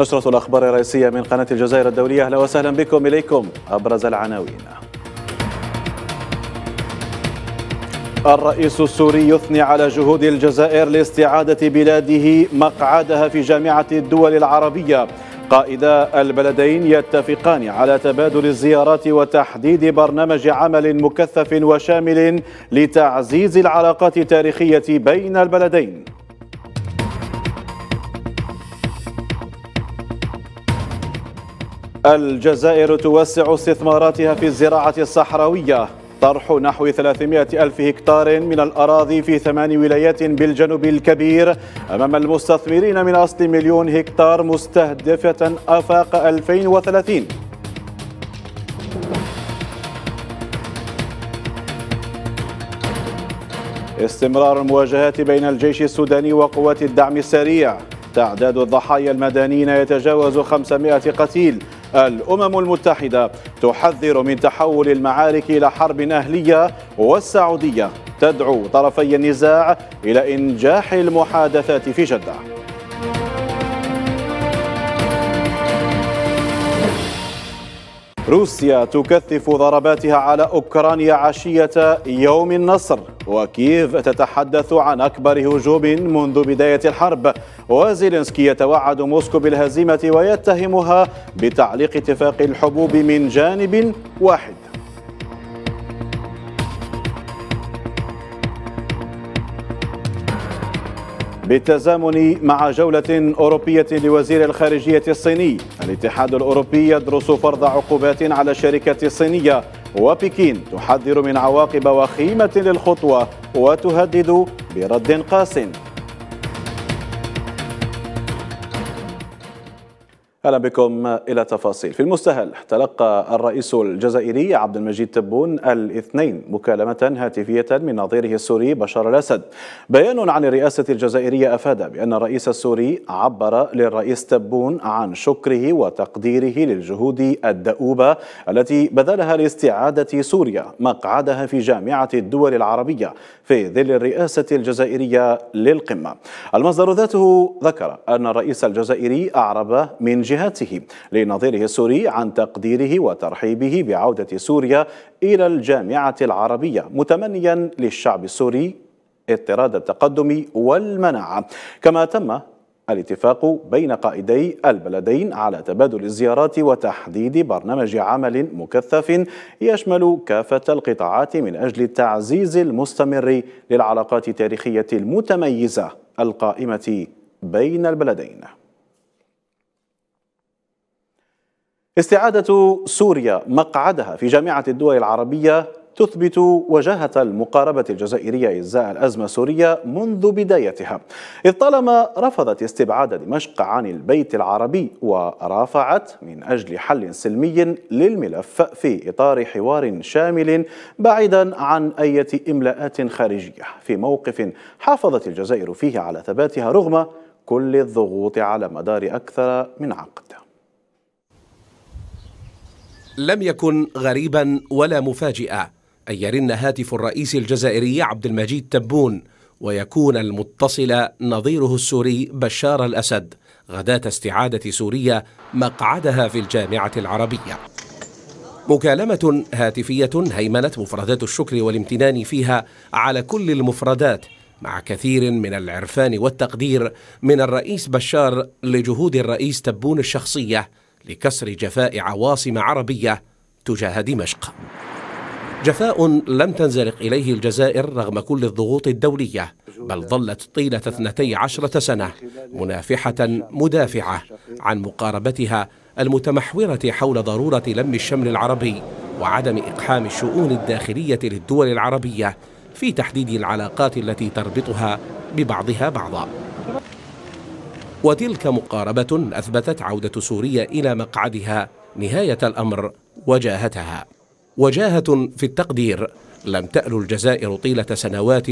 نشرة الأخبار الرئيسية من قناة الجزائر الدولية أهلا وسهلا بكم إليكم أبرز العناوين الرئيس السوري يثني على جهود الجزائر لاستعادة بلاده مقعدها في جامعة الدول العربية قائدا البلدين يتفقان على تبادل الزيارات وتحديد برنامج عمل مكثف وشامل لتعزيز العلاقات التاريخية بين البلدين الجزائر توسع استثماراتها في الزراعة الصحراوية طرح نحو 300 ألف هكتار من الأراضي في ثمان ولايات بالجنوب الكبير أمام المستثمرين من أصل مليون هكتار مستهدفة آفاق 2030 استمرار المواجهات بين الجيش السوداني وقوات الدعم السريع تعداد الضحايا المدنيين يتجاوز 500 قتيل الأمم المتحدة تحذر من تحول المعارك إلى حرب أهلية والسعودية تدعو طرفي النزاع إلى إنجاح المحادثات في جدة روسيا تكثف ضرباتها على أوكرانيا عشية يوم النصر وكييف تتحدث عن أكبر هجوم منذ بداية الحرب وزيلينسكي يتوعد موسكو بالهزيمة ويتهمها بتعليق اتفاق الحبوب من جانب واحد بالتزامن مع جولة أوروبية لوزير الخارجية الصيني الاتحاد الأوروبي يدرس فرض عقوبات على الشركة الصينية وبكين تحذر من عواقب وخيمة للخطوة وتهدد برد قاسٍ أهلا بكم إلى تفاصيل في المستهل تلقى الرئيس الجزائري عبد المجيد تبون الاثنين مكالمة هاتفية من نظيره السوري بشار الأسد بيان عن الرئاسة الجزائرية أفاد بأن الرئيس السوري عبر للرئيس تبون عن شكره وتقديره للجهود الدؤوبة التي بذلها لاستعادة سوريا مقعدها في جامعة الدول العربية في ظل الرئاسة الجزائرية للقمة المصدر ذاته ذكر أن الرئيس الجزائري أعرب من جهاته لنظيره السوري عن تقديره وترحيبه بعودة سوريا إلى الجامعة العربية متمنيا للشعب السوري اضطراد التقدم والمناعة كما تم الاتفاق بين قائدي البلدين على تبادل الزيارات وتحديد برنامج عمل مكثف يشمل كافة القطاعات من أجل التعزيز المستمر للعلاقات التاريخية المتميزة القائمة بين البلدين استعادة سوريا مقعدها في جامعة الدول العربية تثبت وجاهة المقاربة الجزائرية إزاء الأزمة السورية منذ بدايتها إذ طالما رفضت استبعاد دمشق عن البيت العربي ورافعت من أجل حل سلمي للملف في إطار حوار شامل بعيدا عن أي إملاءات خارجية في موقف حافظت الجزائر فيه على ثباتها رغم كل الضغوط على مدار أكثر من عقد لم يكن غريبا ولا مفاجئا أن يرن هاتف الرئيس الجزائري عبد المجيد تبون ويكون المتصل نظيره السوري بشار الأسد غداة استعادة سوريا مقعدها في الجامعة العربية مكالمة هاتفية هيمنت مفردات الشكر والامتنان فيها على كل المفردات مع كثير من العرفان والتقدير من الرئيس بشار لجهود الرئيس تبون الشخصية لكسر جفاء عواصم عربية تجاه دمشق جفاء لم تنزلق إليه الجزائر رغم كل الضغوط الدولية بل ظلت طيلة اثنتي عشرة سنة منافحة مدافعة عن مقاربتها المتمحورة حول ضرورة لم الشمل العربي وعدم إقحام الشؤون الداخلية للدول العربية في تحديد العلاقات التي تربطها ببعضها بعضا وتلك مقاربة أثبتت عودة سوريا إلى مقعدها نهاية الأمر وجاهتها وجاهة في التقدير لم تأل الجزائر طيلة سنوات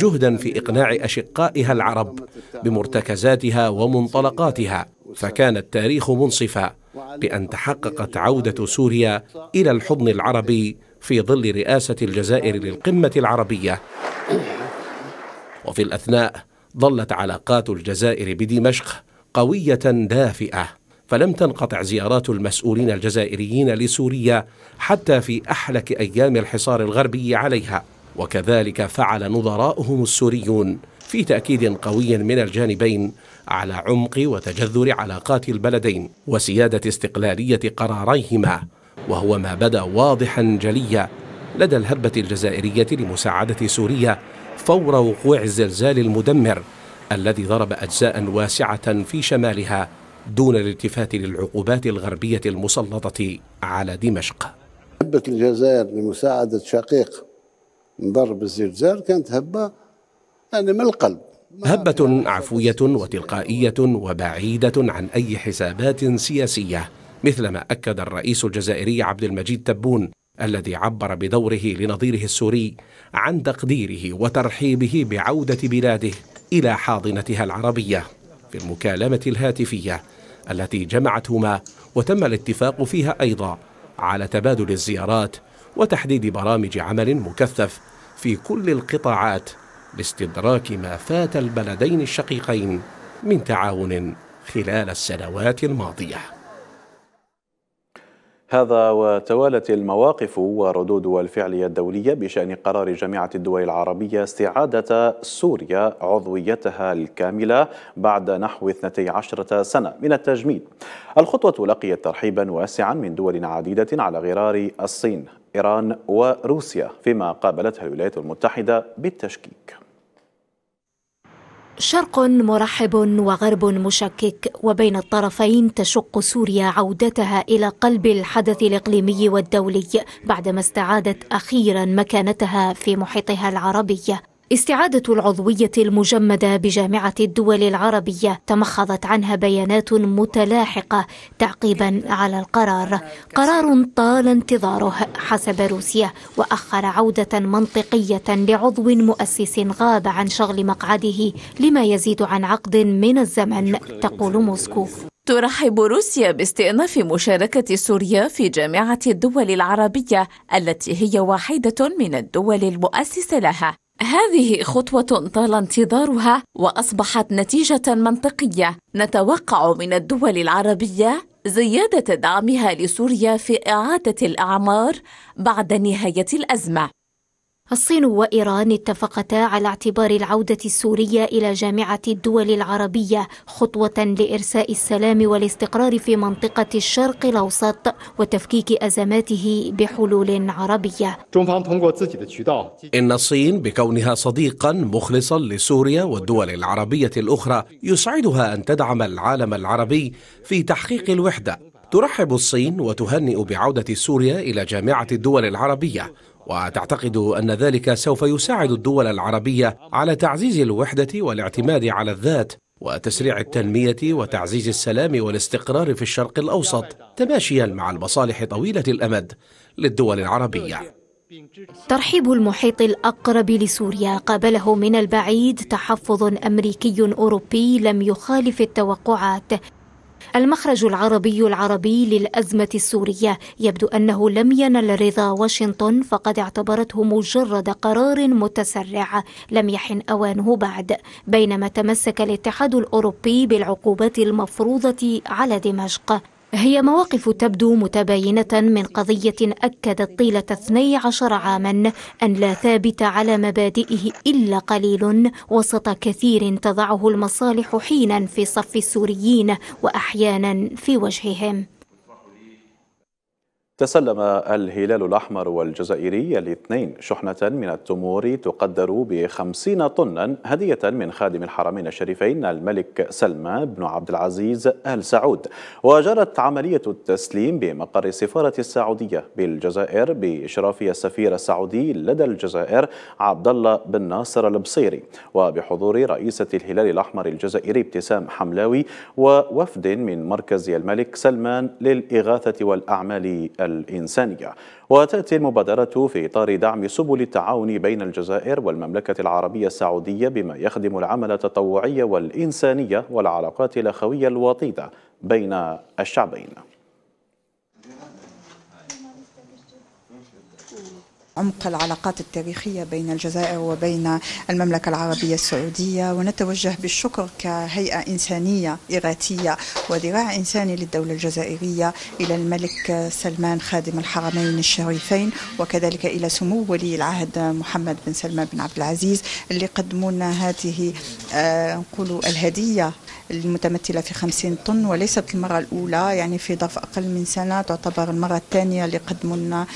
جهدا في إقناع أشقائها العرب بمرتكزاتها ومنطلقاتها فكان التاريخ منصفا بأن تحققت عودة سوريا إلى الحضن العربي في ظل رئاسة الجزائر للقمة العربية وفي الأثناء ظلت علاقات الجزائر بدمشق قويه دافئه فلم تنقطع زيارات المسؤولين الجزائريين لسوريا حتى في احلك ايام الحصار الغربي عليها وكذلك فعل نظراؤهم السوريون في تاكيد قوي من الجانبين على عمق وتجذر علاقات البلدين وسياده استقلاليه قراريهما وهو ما بدا واضحا جليا لدى الهبه الجزائريه لمساعده سوريا فور وقوع الزلزال المدمر الذي ضرب أجزاء واسعة في شمالها دون الالتفات للعقوبات الغربية المسلطة على دمشق هبة الجزائر لمساعدة شقيق ضرب الزلزال كانت هبة يعني من القلب هبة عفوية وتلقائية وبعيدة عن أي حسابات سياسية مثلما أكد الرئيس الجزائري عبد المجيد تبون الذي عبر بدوره لنظيره السوري عن تقديره وترحيبه بعوده بلاده الى حاضنتها العربيه في المكالمه الهاتفيه التي جمعتهما وتم الاتفاق فيها ايضا على تبادل الزيارات وتحديد برامج عمل مكثف في كل القطاعات لاستدراك ما فات البلدين الشقيقين من تعاون خلال السنوات الماضيه هذا وتوالت المواقف وردود الفعل الدولية بشأن قرار جامعة الدول العربية استعادة سوريا عضويتها الكاملة بعد نحو 12 سنة من التجميد الخطوة لقيت ترحيبا واسعا من دول عديدة على غرار الصين إيران وروسيا فيما قابلتها الولايات المتحدة بالتشكيك شرق مرحب وغرب مشكك وبين الطرفين تشق سوريا عودتها الى قلب الحدث الاقليمي والدولي بعدما استعادت اخيرا مكانتها في محيطها العربي استعادة العضوية المجمدة بجامعة الدول العربية تمخضت عنها بيانات متلاحقة تعقيبا على القرار قرار طال انتظاره حسب روسيا وأخر عودة منطقية لعضو مؤسس غاب عن شغل مقعده لما يزيد عن عقد من الزمن تقول موسكو ترحب روسيا باستئناف مشاركة سوريا في جامعة الدول العربية التي هي واحدة من الدول المؤسسة لها هذه خطوة طال انتظارها وأصبحت نتيجة منطقية نتوقع من الدول العربية زيادة دعمها لسوريا في إعادة الأعمار بعد نهاية الأزمة الصين وإيران اتفقتا على اعتبار العودة السورية إلى جامعة الدول العربية خطوة لإرساء السلام والاستقرار في منطقة الشرق الأوسط وتفكيك أزماته بحلول عربية إن الصين بكونها صديقا مخلصا لسوريا والدول العربية الأخرى يسعدها أن تدعم العالم العربي في تحقيق الوحدة ترحب الصين وتهنئ بعودة سوريا إلى جامعة الدول العربية وتعتقد أن ذلك سوف يساعد الدول العربية على تعزيز الوحدة والاعتماد على الذات وتسريع التنمية وتعزيز السلام والاستقرار في الشرق الأوسط تماشيا مع المصالح طويلة الأمد للدول العربية ترحيب المحيط الأقرب لسوريا قابله من البعيد تحفظ أمريكي أوروبي لم يخالف التوقعات المخرج العربي العربي للأزمة السورية يبدو أنه لم ينل رضا واشنطن فقد اعتبرته مجرد قرار متسرع لم يحن أوانه بعد بينما تمسك الاتحاد الأوروبي بالعقوبات المفروضة على دمشق هي مواقف تبدو متباينة من قضية أكدت طيلة 12 عاما أن لا ثابت على مبادئه إلا قليل وسط كثير تضعه المصالح حينا في صف السوريين وأحيانا في وجههم تسلم الهلال الأحمر والجزائري الاثنين شحنة من التمور تقدر بخمسين طنا هدية من خادم الحرمين الشريفين الملك سلمان بن عبد العزيز آل سعود وجرت عملية التسليم بمقر السفارة السعودية بالجزائر بإشراف السفير السعودي لدى الجزائر عبد الله بن ناصر البصيري وبحضور رئيسة الهلال الأحمر الجزائري ابتسام حملاوي ووفد من مركز الملك سلمان للإغاثة والأعمال الإنسانية وتأتي المبادرة في إطار دعم سبل التعاون بين الجزائر والمملكة العربية السعودية بما يخدم العمل التطوعي والإنسانية والعلاقات الأخوية الوطيدة بين الشعبين عمق العلاقات التاريخية بين الجزائر وبين المملكة العربية السعودية ونتوجه بالشكر كهيئة إنسانية إغاثية وذراع إنساني للدولة الجزائرية إلى الملك سلمان خادم الحرمين الشريفين وكذلك إلى سمو ولي العهد محمد بن سلمان بن عبد العزيز اللي قدموا لنا هذه آه، نقول الهدية المتمثلة في 50 طن وليست المرة الأولى يعني في ظرف أقل من سنة تعتبر المرة الثانية اللي قدموا آه، لنا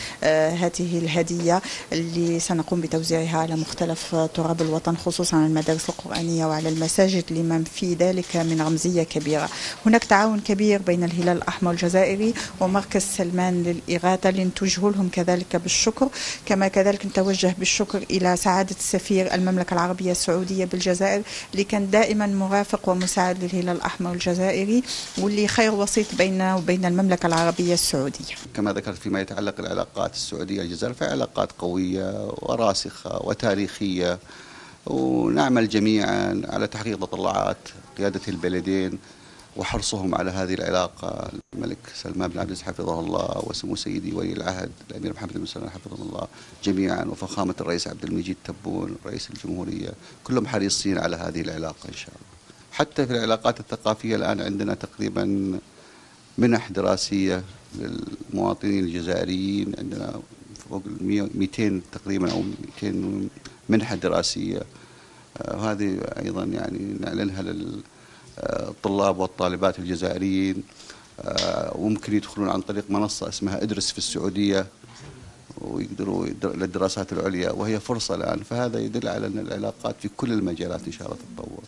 هذه الهدية اللي سنقوم بتوزيعها على مختلف تراب الوطن خصوصا على المدارس القرآنية وعلى المساجد لمن في ذلك من رمزية كبيرة هناك تعاون كبير بين الهلال الأحمر الجزائري ومركز سلمان للإغاثة لنتوجه لهم كذلك بالشكر كما كذلك نتوجه بالشكر إلى سعادة السفير المملكة العربية السعودية بالجزائر اللي كان دائما مرافق ومساعد للهلال الهلال الأحمر الجزائري واللي خير وسيط بيننا وبين المملكة العربية السعودية كما ذكرت فيما يتعلق العلاقات السعودية الجزائر فعلاقات قوية وراسخة وتاريخية ونعمل جميعا على تحقيق تطلعات قيادة البلدين وحرصهم على هذه العلاقة الملك سلمان بن عبد العزيز حفظه الله وسمو سيدي ولي العهد الأمير محمد بن سلمان حفظه الله جميعا وفخامة الرئيس عبد المجيد تبون رئيس الجمهورية كلهم حريصين على هذه العلاقة إن شاء الله حتى في العلاقات الثقافية الآن عندنا تقريبا منح دراسية للمواطنين الجزائريين عندنا فوق 200 تقريبا أو 200 منحة دراسية آه، وهذه أيضا يعني نعلنها للطلاب والطالبات الجزائريين آه، وممكن يدخلون عن طريق منصة اسمها ادرس في السعودية ويقدروا للدراسات العليا وهي فرصة الآن فهذا يدل على أن العلاقات في كل المجالات إن شاء الله تتطور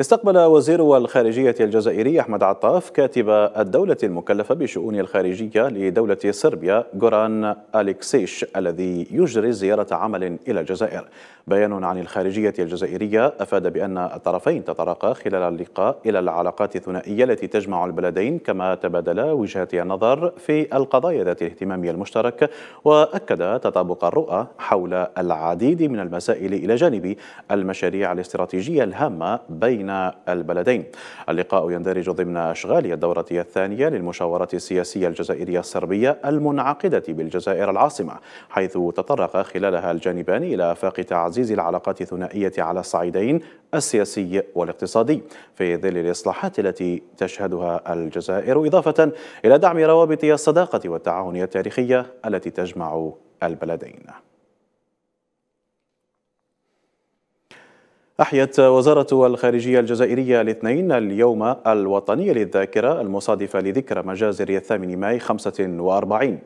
استقبل وزير الخارجية الجزائري أحمد عطاف كاتب الدولة المكلفة بشؤون الخارجية لدولة صربيا غوران أليكسيش الذي يجري زيارة عمل إلى الجزائر بيان عن الخارجية الجزائرية أفاد بأن الطرفين تطرقا خلال اللقاء إلى العلاقات الثنائية التي تجمع البلدين كما تبادلا وجهات النظر في القضايا ذات الاهتمام المشترك وأكد تطابق الرؤى حول العديد من المسائل إلى جانب المشاريع الاستراتيجية الهامة بين بين البلدين اللقاء يندرج ضمن أشغال الدورة الثانية للمشاورات السياسية الجزائرية السربية المنعقدة بالجزائر العاصمة حيث تطرق خلالها الجانبان إلى آفاق تعزيز العلاقات الثنائية على الصعيدين السياسي والاقتصادي في ظل الإصلاحات التي تشهدها الجزائر إضافة إلى دعم روابط الصداقة والتعاون التاريخية التي تجمع البلدين أحيت وزارة الخارجية الجزائرية الاثنين اليوم الوطني للذاكرة المصادفة لذكرى مجازر الثامن ماي 45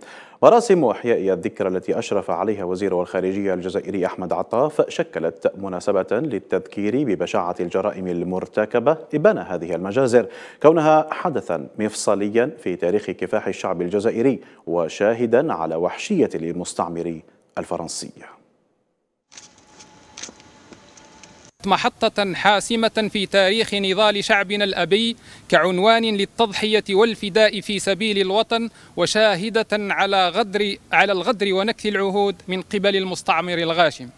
مراسم إحياء الذكرى التي أشرف عليها وزير الخارجية الجزائري أحمد عطاف شكلت مناسبة للتذكير ببشاعة الجرائم المرتكبة إبان هذه المجازر كونها حدثا مفصليا في تاريخ كفاح الشعب الجزائري وشاهدا على وحشية المستعمر الفرنسي محطة حاسمة في تاريخ نضال شعبنا الأبي كعنوان للتضحية والفداء في سبيل الوطن وشاهدة على غدر على الغدر ونكث العهود من قبل المستعمر الغاشم.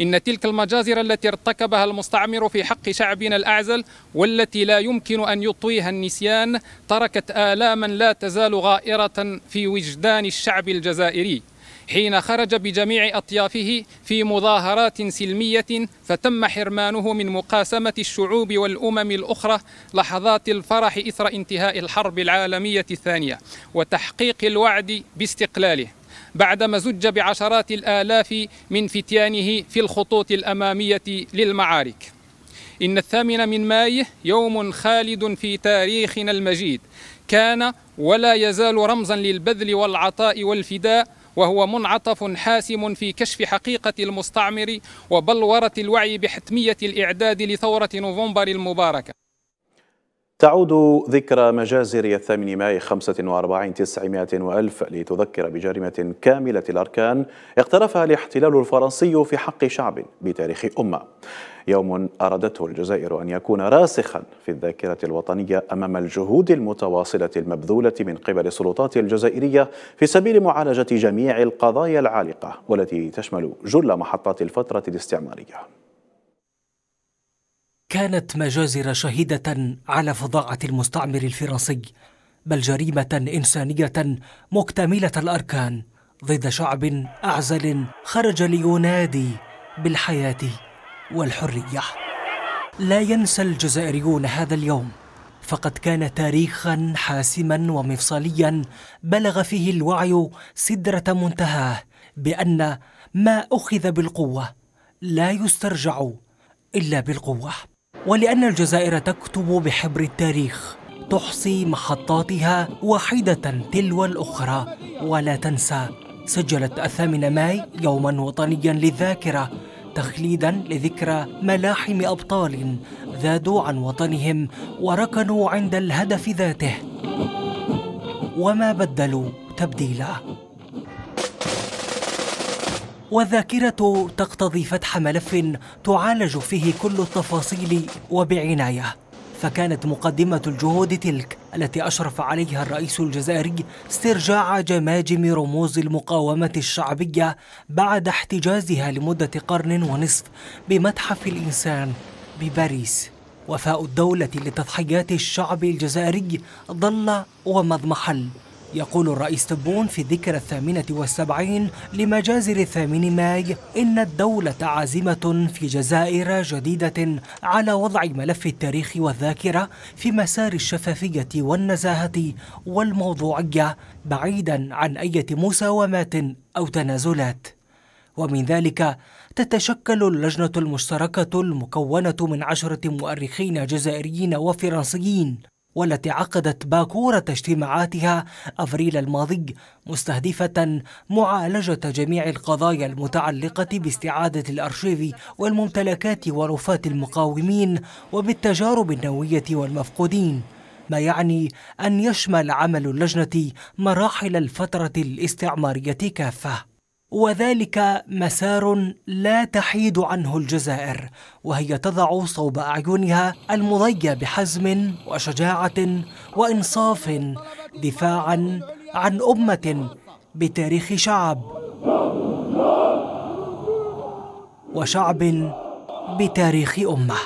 إن تلك المجازر التي ارتكبها المستعمر في حق شعبنا الأعزل والتي لا يمكن أن يطويها النسيان تركت آلاما لا تزال غائرة في وجدان الشعب الجزائري حين خرج بجميع أطيافه في مظاهرات سلمية فتم حرمانه من مقاسمة الشعوب والأمم الأخرى لحظات الفرح إثر انتهاء الحرب العالمية الثانية وتحقيق الوعد باستقلاله بعدما زج بعشرات الآلاف من فتيانه في الخطوط الأمامية للمعارك إن الثامن من ماي يوم خالد في تاريخنا المجيد كان ولا يزال رمزا للبذل والعطاء والفداء وهو منعطف حاسم في كشف حقيقة المستعمر وبلورة الوعي بحتمية الإعداد لثورة نوفمبر المباركة تعود ذكرى مجازر الثامن ماي 45 900 وألف لتذكر بجريمة كاملة الأركان اقترفها الاحتلال الفرنسي في حق شعب بتاريخ أمة يوم أرادته الجزائر أن يكون راسخا في الذاكرة الوطنية أمام الجهود المتواصلة المبذولة من قبل السلطات الجزائرية في سبيل معالجة جميع القضايا العالقة والتي تشمل جل محطات الفترة الاستعمارية كانت مجازر شهيدة على فظاعة المستعمر الفرنسي بل جريمة إنسانية مكتملة الأركان ضد شعب أعزل خرج لينادي بالحياة والحرية لا ينسى الجزائريون هذا اليوم فقد كان تاريخا حاسما ومفصليا بلغ فيه الوعي سدرة منتهاه بأن ما أخذ بالقوة لا يسترجع إلا بالقوة ولأن الجزائر تكتب بحبر التاريخ تحصي محطاتها واحدة تلو الأخرى ولا تنسى سجلت الثامن ماي يوما وطنيا للذاكرة تخليدا لذكرى ملاحم أبطال ذادوا عن وطنهم وركنوا عند الهدف ذاته وما بدلوا تبديلا والذاكرة تقتضي فتح ملف تعالج فيه كل التفاصيل وبعناية فكانت مقدمة الجهود تلك التي أشرف عليها الرئيس الجزائري استرجاع جماجم رموز المقاومة الشعبية بعد احتجازها لمدة قرن ونصف بمتحف الإنسان بباريس وفاء الدولة لتضحيات الشعب الجزائري ظل ومضمحل يقول الرئيس تبون في ذكرى الثامنة والسبعين لمجازر الثامن ماي إن الدولة عازمة في جزائر جديدة على وضع ملف التاريخ والذاكرة في مسار الشفافية والنزاهة والموضوعية بعيدا عن أي مساومات أو تنازلات ومن ذلك تتشكل اللجنة المشتركة المكونة من عشرة مؤرخين جزائريين وفرنسيين والتي عقدت باكورة اجتماعاتها أفريل الماضي مستهدفة معالجة جميع القضايا المتعلقة باستعادة الأرشيف والممتلكات ورفاة المقاومين وبالتجارب النووية والمفقودين ما يعني أن يشمل عمل اللجنة مراحل الفترة الاستعمارية كافة وذلك مسار لا تحيد عنه الجزائر وهي تضع صوب اعينها المضي بحزم وشجاعه وانصاف دفاعا عن امه بتاريخ شعب وشعب بتاريخ امه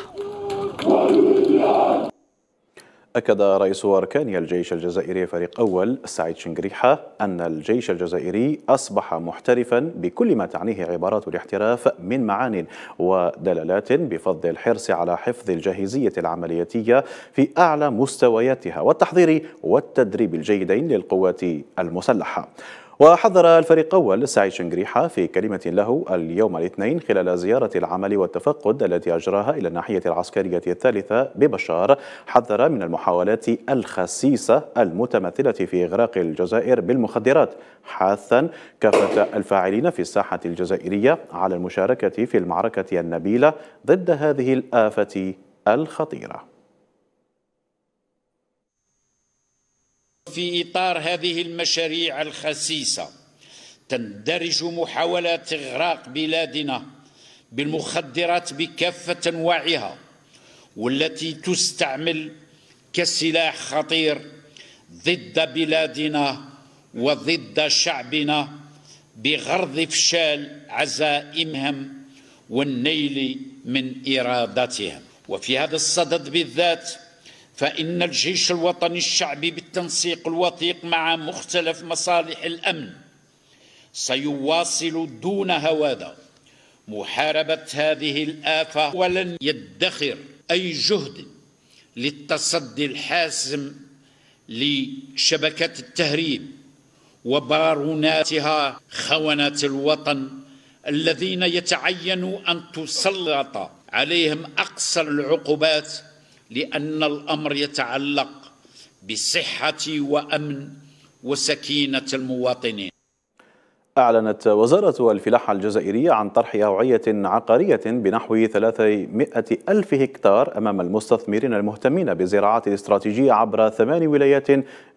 أكد رئيس أركان الجيش الجزائري فريق أول سعيد شنقريحة أن الجيش الجزائري أصبح محترفا بكل ما تعنيه عبارات الاحتراف من معان ودلالات بفضل الحرص على حفظ الجاهزية العملياتية في أعلى مستوياتها والتحضير والتدريب الجيدين للقوات المسلحة وحذر الفريق أول سعيد شنقريحة في كلمة له اليوم الاثنين خلال زيارة العمل والتفقد التي أجراها إلى الناحية العسكرية الثالثة ببشار حذر من المحاولات الخسيسة المتمثلة في إغراق الجزائر بالمخدرات حاثا كافة الفاعلين في الساحة الجزائرية على المشاركة في المعركة النبيلة ضد هذه الآفة الخطيرة في إطار هذه المشاريع الخسيسة تندرج محاولات إغراق بلادنا بالمخدرات بكافة أنواعها والتي تستعمل كسلاح خطير ضد بلادنا وضد شعبنا بغرض افشال عزائمهم والنيل من ارادتهم وفي هذا الصدد بالذات فان الجيش الوطني الشعبي التنسيق الوثيق مع مختلف مصالح الامن سيواصل دون هواده محاربه هذه الافه ولن يدخر اي جهد للتصدي الحاسم لشبكة التهريب وباروناتها خونة الوطن الذين يتعين أن تسلط عليهم أقصى العقوبات لأن الأمر يتعلق بصحه وامن وسكينه المواطنين أعلنت وزارة الفلاحة الجزائرية عن طرح أوعية عقارية بنحو 300 ألف هكتار أمام المستثمرين المهتمين بالزراعة الاستراتيجية عبر ثمان ولايات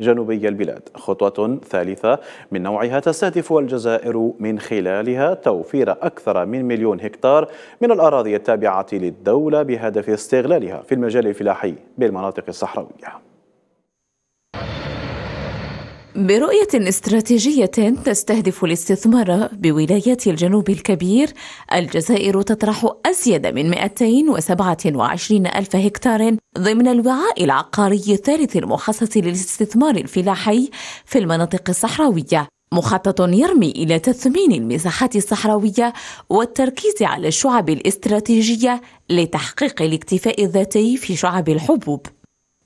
جنوبي البلاد خطوة ثالثة من نوعها تستهدف الجزائر من خلالها توفير أكثر من مليون هكتار من الأراضي التابعة للدولة بهدف استغلالها في المجال الفلاحي بالمناطق الصحراوية برؤية استراتيجية تستهدف الاستثمار بولايات الجنوب الكبير الجزائر تطرح أزيد من 227 ألف هكتار ضمن الوعاء العقاري الثالث المخصص للاستثمار الفلاحي في المناطق الصحراوية مخطط يرمي إلى تثمين المساحات الصحراوية والتركيز على الشعب الاستراتيجية لتحقيق الاكتفاء الذاتي في شعب الحبوب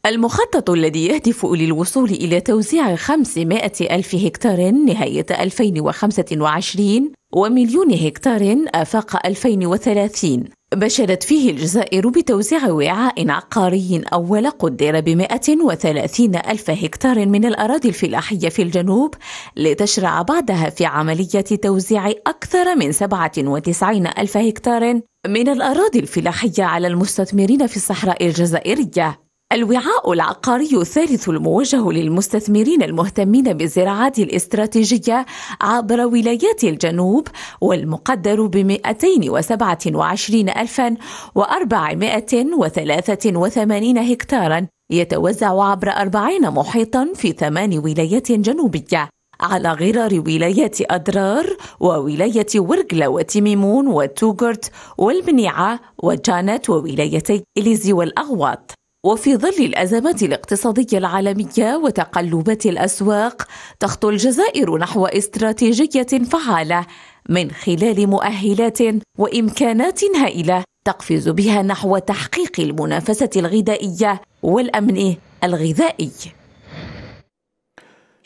المخطط الذي يهدف للوصول إلى توزيع 500 ألف هكتار نهاية 2025 ومليون هكتار آفاق 2030 بشرت فيه الجزائر بتوزيع وعاء عقاري أول قدر ب 130 ألف هكتار من الأراضي الفلاحية في الجنوب لتشرع بعدها في عملية توزيع أكثر من 97 ألف هكتار من الأراضي الفلاحية على المستثمرين في الصحراء الجزائرية الوعاء العقاري الثالث الموجه للمستثمرين المهتمين بالزراعات الاستراتيجية عبر ولايات الجنوب والمقدر ب 227483 هكتارا يتوزع عبر 40 محيطا في ثمان ولايات جنوبية على غرار ولاية أدرار وولاية ورقلة وتيميمون وتوغرت والمنيعة وجانت وولايتي إليزي والأغواط وفي ظل الأزمات الاقتصادية العالمية وتقلبات الأسواق تخطو الجزائر نحو استراتيجية فعالة من خلال مؤهلات وإمكانات هائلة تقفز بها نحو تحقيق المنافسة الغذائية والأمن الغذائي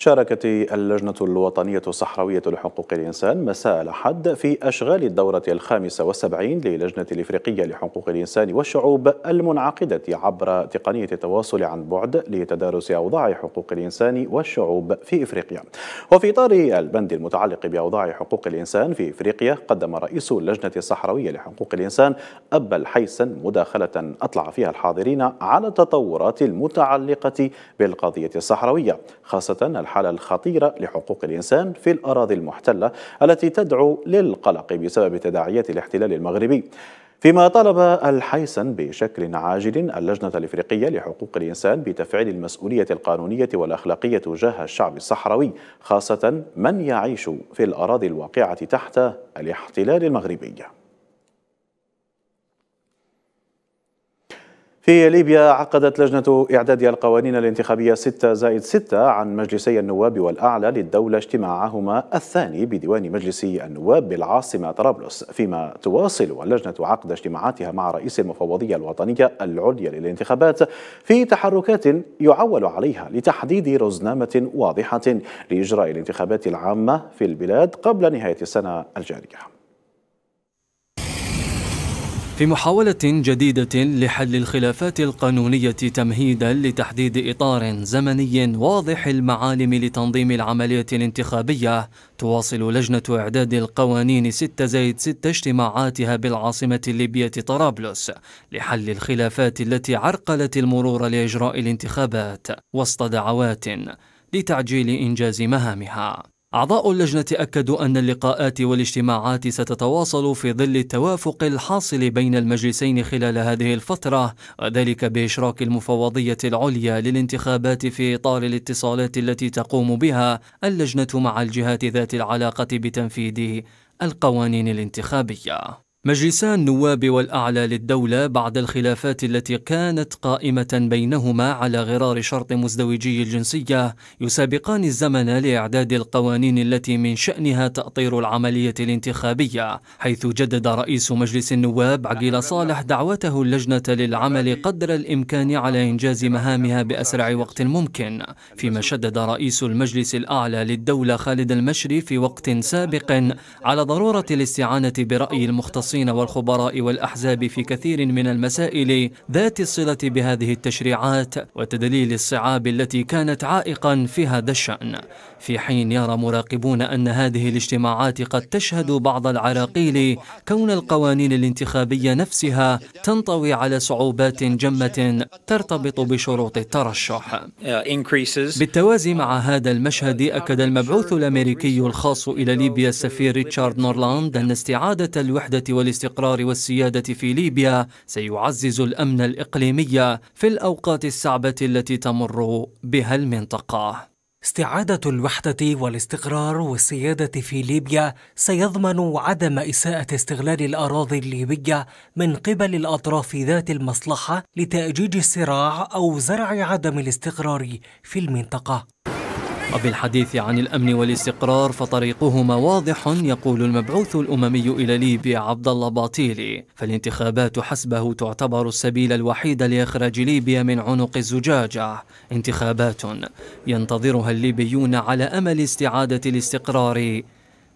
شاركت اللجنة الوطنية الصحراوية لحقوق الإنسان مساء الأحد في أشغال الدورة الخامسة والسبعين للجنة الإفريقية لحقوق الإنسان والشعوب المنعقدة عبر تقنية التواصل عن بعد لتدارس أوضاع حقوق الإنسان والشعوب في إفريقيا وفي إطار البند المتعلق بأوضاع حقوق الإنسان في إفريقيا قدم رئيس اللجنة الصحراوية لحقوق الإنسان أبا الحيسن مداخلة أطلع فيها الحاضرين على التطورات المتعلقة بالقضية الصحراوية خاصة الحالة الخطيرة لحقوق الإنسان في الأراضي المحتلة التي تدعو للقلق بسبب تداعيات الاحتلال المغربي فيما طلب الحيسن بشكل عاجل اللجنة الإفريقية لحقوق الإنسان بتفعيل المسؤولية القانونية والأخلاقية تجاه الشعب الصحراوي خاصة من يعيش في الأراضي الواقعة تحت الاحتلال المغربي في ليبيا عقدت لجنة إعداد القوانين الانتخابية 6 زائد 6 عن مجلسي النواب والأعلى للدولة اجتماعهما الثاني بديوان مجلس النواب بالعاصمة طرابلس فيما تواصل اللجنة عقد اجتماعاتها مع رئيس المفوضية الوطنية العليا للانتخابات في تحركات يعول عليها لتحديد رزنامة واضحة لإجراء الانتخابات العامة في البلاد قبل نهاية السنة الجارية في محاولة جديدة لحل الخلافات القانونية تمهيدا لتحديد إطار زمني واضح المعالم لتنظيم العملية الانتخابية تواصل لجنة إعداد القوانين 6 زائد 6 اجتماعاتها بالعاصمة الليبية طرابلس لحل الخلافات التي عرقلت المرور لإجراء الانتخابات وسط دعوات لتعجيل إنجاز مهامها أعضاء اللجنة أكدوا أن اللقاءات والاجتماعات ستتواصل في ظل التوافق الحاصل بين المجلسين خلال هذه الفترة وذلك بإشراك المفوضية العليا للانتخابات في إطار الاتصالات التي تقوم بها اللجنة مع الجهات ذات العلاقة بتنفيذ القوانين الانتخابية مجلسا النواب والأعلى للدولة بعد الخلافات التي كانت قائمة بينهما على غرار شرط مزدوجي الجنسية يسابقان الزمن لإعداد القوانين التي من شأنها تأطير العملية الانتخابية حيث جدد رئيس مجلس النواب عقيل صالح دعوته اللجنة للعمل قدر الإمكان على إنجاز مهامها بأسرع وقت ممكن فيما شدد رئيس المجلس الأعلى للدولة خالد المشري في وقت سابق على ضرورة الاستعانة برأي المختص المختصين والخبراء والأحزاب في كثير من المسائل ذات الصلة بهذه التشريعات وتدليل الصعاب التي كانت عائقا في هذا الشأن في حين يرى مراقبون أن هذه الاجتماعات قد تشهد بعض العراقيل كون القوانين الانتخابية نفسها تنطوي على صعوبات جمة ترتبط بشروط الترشح بالتوازي مع هذا المشهد أكد المبعوث الأمريكي الخاص إلى ليبيا السفير ريتشارد نورلاند أن استعادة الوحدة والاستقرار والسيادة في ليبيا سيعزز الأمن الإقليمي في الأوقات الصعبة التي تمر بها المنطقة استعادة الوحدة والاستقرار والسيادة في ليبيا سيضمن عدم إساءة استغلال الأراضي الليبية من قبل الأطراف ذات المصلحة لتأجيج الصراع أو زرع عدم الاستقرار في المنطقة وبالحديث عن الأمن والاستقرار فطريقهما واضح يقول المبعوث الأممي إلى ليبيا عبد الله باطيلي فالانتخابات حسبه تعتبر السبيل الوحيد لإخراج ليبيا من عنق الزجاجة انتخابات ينتظرها الليبيون على أمل استعادة الاستقرار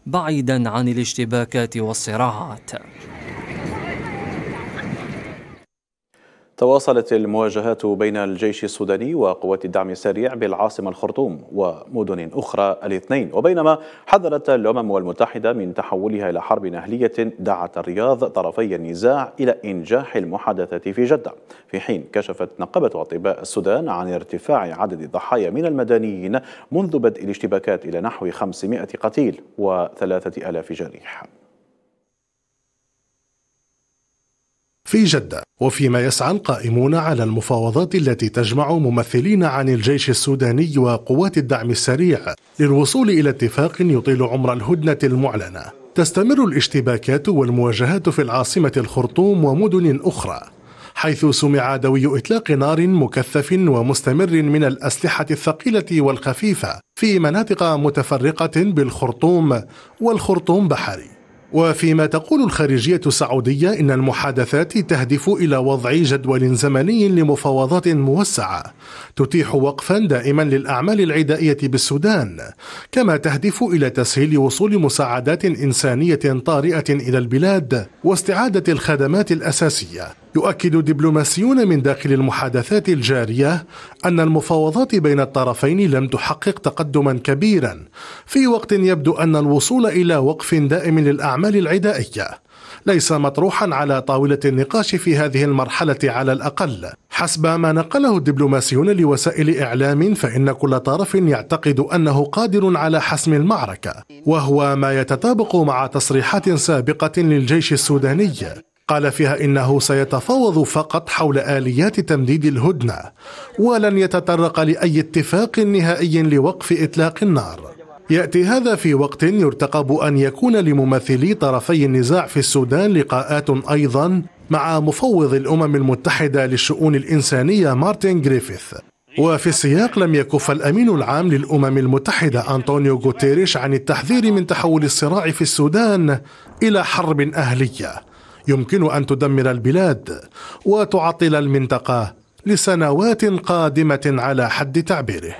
بعيدا عن الاشتباكات والصراعات تواصلت المواجهات بين الجيش السوداني وقوات الدعم السريع بالعاصمة الخرطوم ومدن أخرى الاثنين وبينما حذرت الأمم المتحدة من تحولها إلى حرب أهلية دعت الرياض طرفي النزاع إلى إنجاح المحادثة في جدة في حين كشفت نقابة أطباء السودان عن ارتفاع عدد الضحايا من المدنيين منذ بدء الاشتباكات إلى نحو 500 قتيل و3000 جريح في جدة وفيما يسعى القائمون على المفاوضات التي تجمع ممثلين عن الجيش السوداني وقوات الدعم السريع للوصول إلى اتفاق يطيل عمر الهدنة المعلنة تستمر الاشتباكات والمواجهات في العاصمة الخرطوم ومدن أخرى حيث سمع دوي إطلاق نار مكثف ومستمر من الأسلحة الثقيلة والخفيفة في مناطق متفرقة بالخرطوم والخرطوم بحري وفيما تقول الخارجية السعودية إن المحادثات تهدف إلى وضع جدول زمني لمفاوضات موسعة تتيح وقفا دائما للأعمال العدائية بالسودان كما تهدف إلى تسهيل وصول مساعدات إنسانية طارئة إلى البلاد واستعادة الخدمات الأساسية يؤكد دبلوماسيون من داخل المحادثات الجارية أن المفاوضات بين الطرفين لم تحقق تقدما كبيرا في وقت يبدو أن الوصول إلى وقف دائم للأعمال العدائية ليس مطروحا على طاولة النقاش في هذه المرحلة على الأقل حسب ما نقله الدبلوماسيون لوسائل إعلام فإن كل طرف يعتقد أنه قادر على حسم المعركة وهو ما يتطابق مع تصريحات سابقة للجيش السوداني قال فيها انه سيتفاوض فقط حول اليات تمديد الهدنه ولن يتطرق لاي اتفاق نهائي لوقف اطلاق النار ياتي هذا في وقت يرتقب ان يكون لممثلي طرفي النزاع في السودان لقاءات ايضا مع مفوض الامم المتحده للشؤون الانسانيه مارتن جريفيث وفي السياق لم يكف الامين العام للامم المتحده انطونيو غوتيريش عن التحذير من تحول الصراع في السودان الى حرب اهليه يمكن ان تدمر البلاد وتعطل المنطقه لسنوات قادمه على حد تعبيره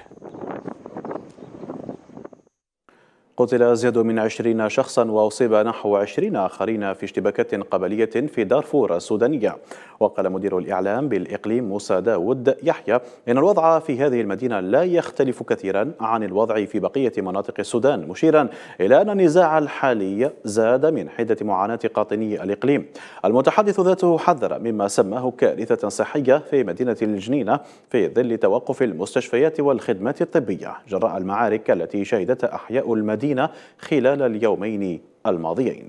قتل أزيد من عشرين شخصا وأصيب نحو عشرين آخرين في اشتباكات قبلية في دارفور السودانية وقال مدير الإعلام بالإقليم موسى داود يحيى إن الوضع في هذه المدينة لا يختلف كثيرا عن الوضع في بقية مناطق السودان مشيرا إلى أن النزاع الحالي زاد من حدة معاناة قاطني الإقليم المتحدث ذاته حذر مما سماه كارثة صحية في مدينة الجنينة في ظل توقف المستشفيات والخدمات الطبية جراء المعارك التي شهدتها أحياء المدينة المدينة خلال اليومين الماضيين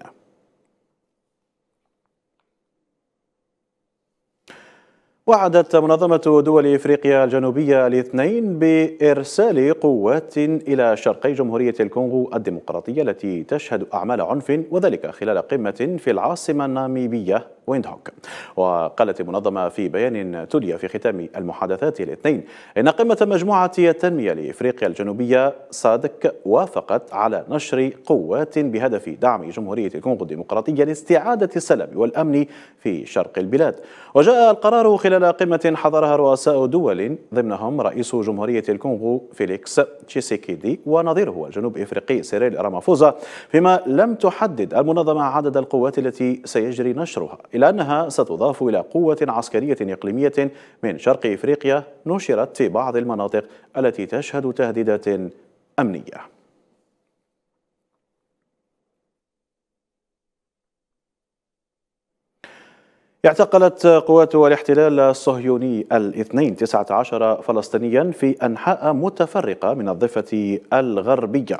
وعدت منظمة دول إفريقيا الجنوبية الاثنين بإرسال قوات إلى شرقي جمهورية الكونغو الديمقراطية التي تشهد أعمال عنف وذلك خلال قمة في العاصمة الناميبية ويندهوك وقالت المنظمة في بيان تلي في ختام المحادثات الاثنين إن قمة مجموعة التنمية لإفريقيا الجنوبية صادك وافقت على نشر قوات بهدف دعم جمهورية الكونغو الديمقراطية لاستعادة السلام والأمن في شرق البلاد وجاء القرار خلال قمة حضرها رؤساء دول ضمنهم رئيس جمهورية الكونغو فيليكس تشيسيكيدي ونظيره الجنوب إفريقي سيريل رامافوزا فيما لم تحدد المنظمة عدد القوات التي سيجري نشرها إلا أنها ستضاف إلى قوة عسكرية إقليمية من شرق إفريقيا نشرت في بعض المناطق التي تشهد تهديدات أمنية اعتقلت قوات الاحتلال الصهيوني الاثنين 19 فلسطينيا في أنحاء متفرقة من الضفة الغربية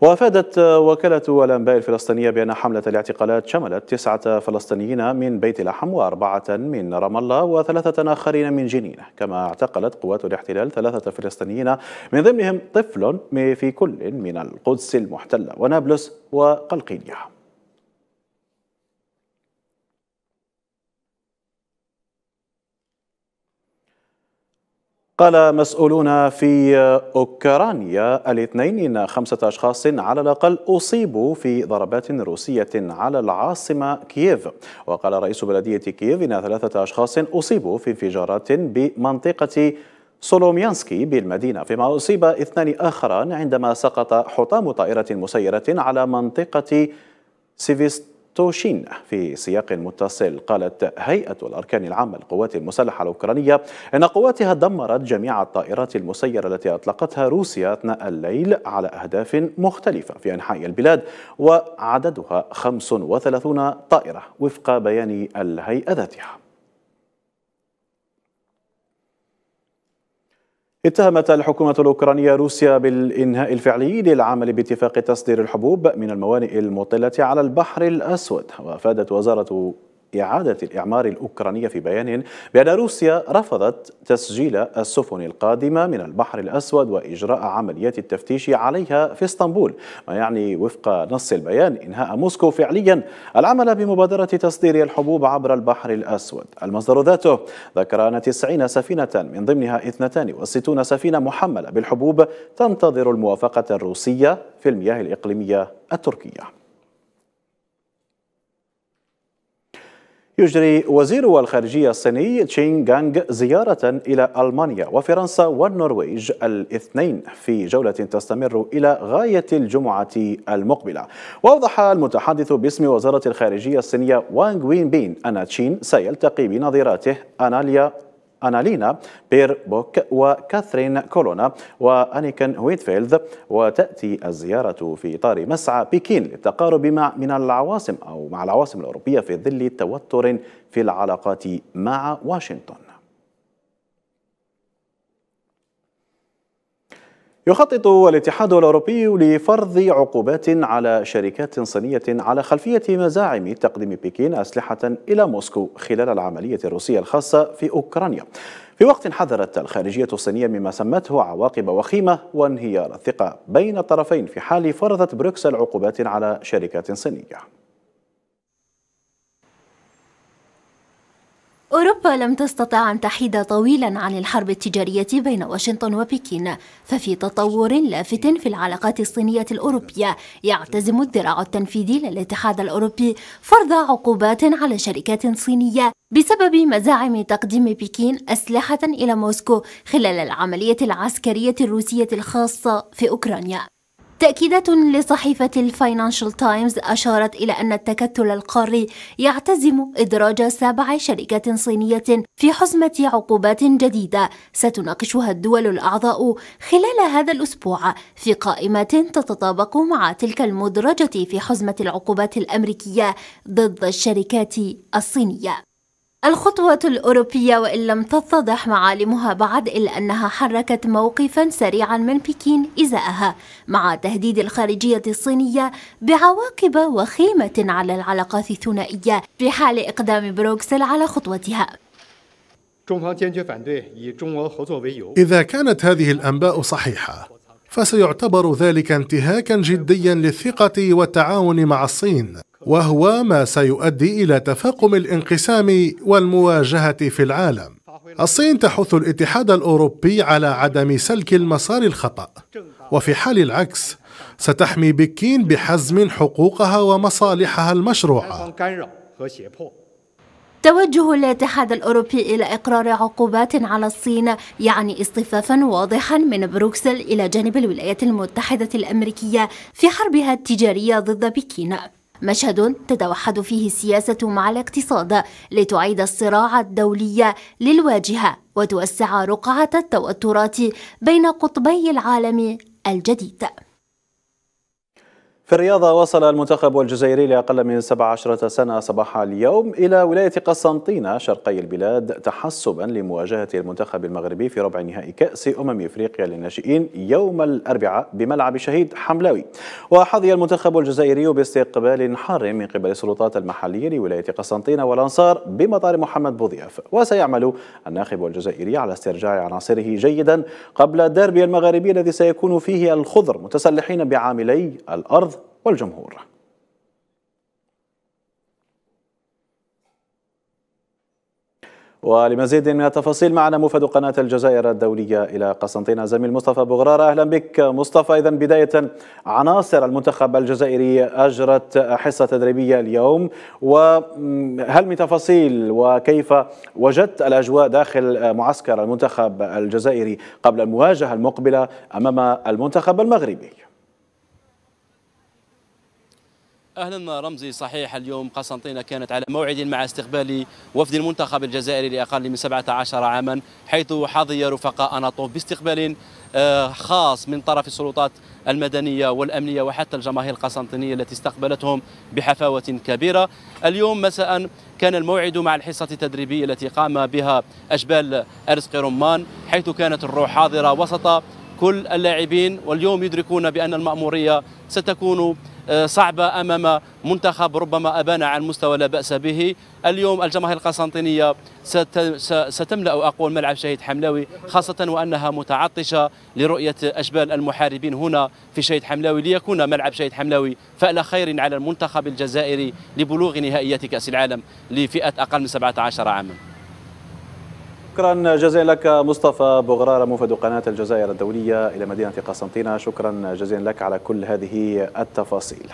وأفادت وكالة الأنباء الفلسطينية بأن حملة الاعتقالات شملت تسعة فلسطينيين من بيت لحم وأربعة من رام الله وثلاثة آخرين من جنين كما اعتقلت قوات الاحتلال ثلاثة فلسطينيين من ضمنهم طفل في كل من القدس المحتلة ونابلس وقلقينية قال مسؤولون في أوكرانيا الاثنين إن خمسة أشخاص على الأقل أصيبوا في ضربات روسية على العاصمة كييف وقال رئيس بلدية كييف إن ثلاثة أشخاص أصيبوا في انفجارات بمنطقة سولوميانسكي بالمدينة فيما أصيب اثنان آخران عندما سقط حطام طائرة مسيرة على منطقة سيفيست توشين في سياق متصل قالت هيئة الأركان العامة للقوات المسلحة الأوكرانية أن قواتها دمرت جميع الطائرات المسيرة التي أطلقتها روسيا أثناء الليل على أهداف مختلفة في أنحاء البلاد وعددها 35 طائرة وفق بيان الهيئة ذاتها اتهمت الحكومة الأوكرانية روسيا بالإنهاء الفعلي للعمل باتفاق تصدير الحبوب من الموانئ المطلة على البحر الأسود وأفادت وزارة إعادة الإعمار الأوكرانية في بيان بأن روسيا رفضت تسجيل السفن القادمة من البحر الأسود وإجراء عمليات التفتيش عليها في اسطنبول ما يعني وفق نص البيان إنهاء موسكو فعليا العمل بمبادرة تصدير الحبوب عبر البحر الأسود المصدر ذاته ذكر أن 90 سفينة من ضمنها 62 سفينة محملة بالحبوب تنتظر الموافقة الروسية في المياه الإقليمية التركية يجري وزير الخارجية الصيني تشين غانغ زيارة إلى ألمانيا وفرنسا والنرويج الاثنين في جولة تستمر إلى غاية الجمعة المقبلة وأوضح المتحدث باسم وزارة الخارجية الصينية وانغ وين بين أن تشين سيلتقي بنظيراته أناليا أنالينا بيربوك وكاثرين كولونا وأنيكن هويتفيلد وتأتي الزيارة في إطار مسعى بكين للتقارب مع من العواصم أو مع العواصم الأوروبية في ظل توتر في العلاقات مع واشنطن يخطط الاتحاد الأوروبي لفرض عقوبات على شركات صينية على خلفية مزاعم تقديم بكين أسلحة إلى موسكو خلال العملية الروسية الخاصة في أوكرانيا في وقت حذرت الخارجية الصينية مما سمته عواقب وخيمة وانهيار الثقة بين الطرفين في حال فرضت بروكسل عقوبات على شركات صينية أوروبا لم تستطع أن تحيد طويلا عن الحرب التجارية بين واشنطن وبكين ففي تطور لافت في العلاقات الصينية الأوروبية يعتزم الذراع التنفيذي للاتحاد الأوروبي فرض عقوبات على شركات صينية بسبب مزاعم تقديم بكين أسلحة إلى موسكو خلال العملية العسكرية الروسية الخاصة في أوكرانيا تأكيدات لصحيفة الفاينانشال تايمز أشارت إلى أن التكتل القاري يعتزم إدراج سبع شركات صينية في حزمة عقوبات جديدة ستناقشها الدول الأعضاء خلال هذا الأسبوع في قائمة تتطابق مع تلك المدرجة في حزمة العقوبات الأمريكية ضد الشركات الصينية الخطوة الأوروبية وإن لم تتضح معالمها بعد إلا أنها حركت موقفا سريعا من بكين إزاءها مع تهديد الخارجية الصينية بعواقب وخيمة على العلاقات الثنائية في حال إقدام بروكسل على خطوتها إذا كانت هذه الأنباء صحيحة فسيعتبر ذلك انتهاكا جديا للثقة والتعاون مع الصين وهو ما سيؤدي إلى تفاقم الانقسام والمواجهة في العالم الصين تحث الاتحاد الأوروبي على عدم سلك المسار الخطأ وفي حال العكس ستحمي بكين بحزم حقوقها ومصالحها المشروعه توجه الاتحاد الأوروبي إلى إقرار عقوبات على الصين يعني اصطفافا واضحا من بروكسل إلى جانب الولايات المتحدة الأمريكية في حربها التجارية ضد بكين مشهد تتوحد فيه السياسة مع الاقتصاد لتعيد الصراع الدولي للواجهة وتوسع رقعة التوترات بين قطبي العالم الجديد في الرياضة وصل المنتخب الجزائري لأقل من 17 سنة صباح اليوم إلى ولاية قسنطينة شرقي البلاد تحسبا لمواجهة المنتخب المغربي في ربع نهائي كأس أمم إفريقيا للناشئين يوم الأربعاء بملعب شهيد حملاوي وحظي المنتخب الجزائري باستقبال حار من قبل السلطات المحلية لولاية قسنطينة والأنصار بمطار محمد بوضياف وسيعمل الناخب الجزائري على استرجاع عناصره جيدا قبل الديربي المغربي الذي سيكون فيه الخضر متسلحين بعاملي الأرض والجمهور ولمزيد من التفاصيل معنا موفد قناة الجزائر الدولية إلى قسنطينة زميل مصطفى بغرار أهلا بك مصطفى إذا بداية عناصر المنتخب الجزائري أجرت حصة تدريبية اليوم وهل من تفاصيل وكيف وجدت الأجواء داخل معسكر المنتخب الجزائري قبل المواجهة المقبلة أمام المنتخب المغربي؟ اهلا رمزي صحيح اليوم قسنطينه كانت على موعد مع استقبال وفد المنتخب الجزائري لاقل من 17 عاما حيث حظي رفقاء اناطوف باستقبال آه، خاص من طرف السلطات المدنيه والامنيه وحتى الجماهير القسنطينيه التي استقبلتهم بحفاوه كبيره. اليوم مساء كان الموعد مع الحصه التدريبيه التي قام بها اشبال ارزق رمان حيث كانت الروح حاضره وسط كل اللاعبين واليوم يدركون بان الماموريه ستكون آه، صعبة أمام منتخب ربما أبان عن مستوى لا بأس به اليوم الجماهير القسنطينية ستملأ أقوى الملعب شهيد حملاوي خاصة وأنها متعطشة لرؤية أشبال المحاربين هنا في شهيد حملاوي ليكون ملعب شهيد حملاوي فعل خير على المنتخب الجزائري لبلوغ نهائيات كأس العالم لفئة أقل من 17 عاما شكرا جزيلا لك مصطفى بغرارة موفد قناة الجزائر الدولية إلى مدينة قسنطينة شكرا جزيلا لك على كل هذه التفاصيل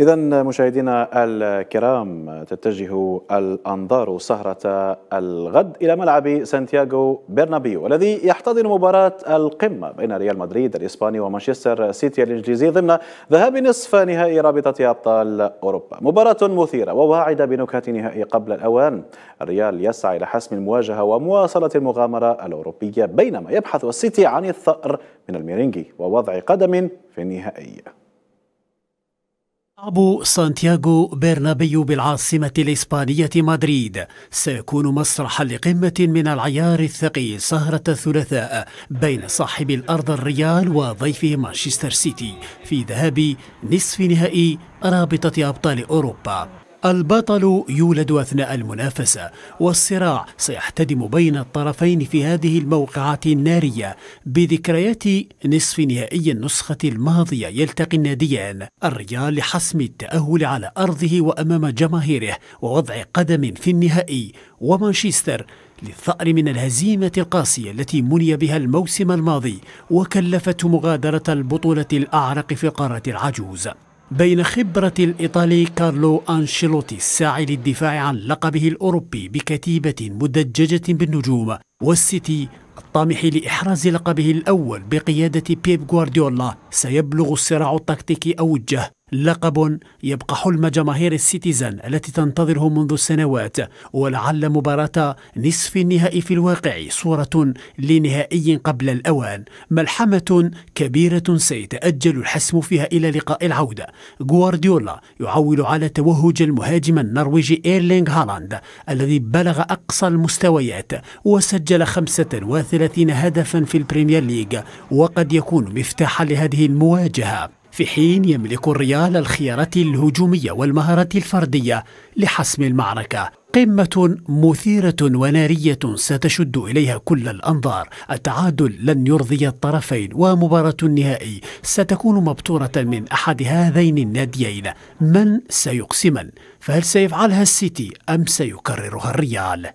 إذا مشاهدينا الكرام تتجه الأنظار سهرة الغد إلى ملعب سانتياغو برنابيو الذي يحتضن مباراة القمة بين ريال مدريد الإسباني ومانشستر سيتي الإنجليزي ضمن ذهاب نصف نهائي رابطة أبطال أوروبا مباراة مثيرة وواعدة بنكهة نهائي قبل الأوان الريال يسعى إلى حسم المواجهة ومواصلة المغامرة الأوروبية بينما يبحث السيتي عن الثأر من الميرينجي ووضع قدم في النهائي أبو سانتياغو برنابيو بالعاصمة الإسبانية مدريد سيكون مسرحا لقمة من العيار الثقيل سهرة الثلاثاء بين صاحب الأرض الريال وضيفه مانشستر سيتي في ذهاب نصف نهائي رابطة أبطال أوروبا البطل يولد أثناء المنافسة والصراع سيحتدم بين الطرفين في هذه الموقعة النارية بذكريات نصف نهائي النسخة الماضية يلتقي الناديان الريال لحسم التأهل على أرضه وأمام جماهيره ووضع قدم في النهائي ومانشستر للثأر من الهزيمة القاسية التي مني بها الموسم الماضي وكلفته مغادرة البطولة الأعرق في القارة العجوز بين خبرة الإيطالي كارلو أنشيلوتي الساعي للدفاع عن لقبه الأوروبي بكتيبة مدججة بالنجوم والسيتي الطامح لإحراز لقبه الأول بقيادة بيب غوارديولا سيبلغ الصراع التكتيكي أوجه لقب يبقى حلم جماهير السيتيزن التي تنتظره منذ سنوات ولعل مباراة نصف النهائي في الواقع صورة لنهائي قبل الأوان ملحمة كبيرة سيتأجل الحسم فيها إلى لقاء العودة غوارديولا يعول على توهج المهاجم النرويجي إيرلينغ هالاند الذي بلغ أقصى المستويات وسجل 35 هدفا في البريمير ليج وقد يكون مفتاحا لهذه المواجهة في حين يملك الريال الخيارات الهجومية والمهارة الفردية لحسم المعركة قمة مثيرة ونارية ستشد إليها كل الأنظار التعادل لن يرضي الطرفين ومباراة النهائي ستكون مبتورة من أحد هذين الناديين من سيقسما فهل سيفعلها السيتي أم سيكررها الريال؟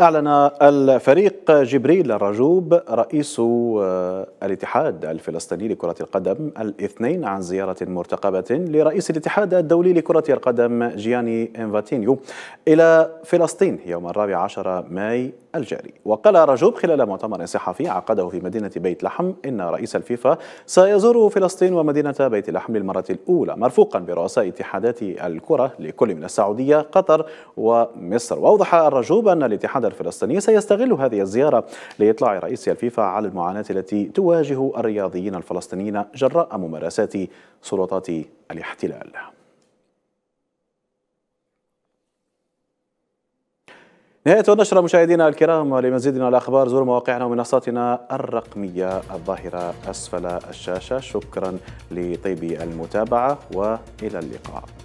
أعلن الفريق جبريل الرجوب رئيس آه، الاتحاد الفلسطيني لكرة القدم الاثنين عن زيارة مرتقبة لرئيس الاتحاد الدولي لكرة القدم جياني انفاتينيو إلى فلسطين يوم الرابع عشر ماي الجاري وقال رجوب خلال مؤتمر صحفي عقده في مدينة بيت لحم إن رئيس الفيفا سيزور فلسطين ومدينة بيت لحم للمرة الأولى مرفوقا برؤساء اتحادات الكرة لكل من السعودية قطر ومصر وأوضح الرجوب أن الاتحاد الفلسطيني سيستغل هذه الزيارة لإطلاع رئيس الفيفا على المعاناة التي تواجه الرياضيين الفلسطينيين جراء ممارسات سلطات الاحتلال نهاية النشرة مشاهدينا الكرام ولمزيد من الأخبار زوروا مواقعنا ومنصاتنا الرقمية الظاهرة أسفل الشاشة شكرا لطيب المتابعة وإلى اللقاء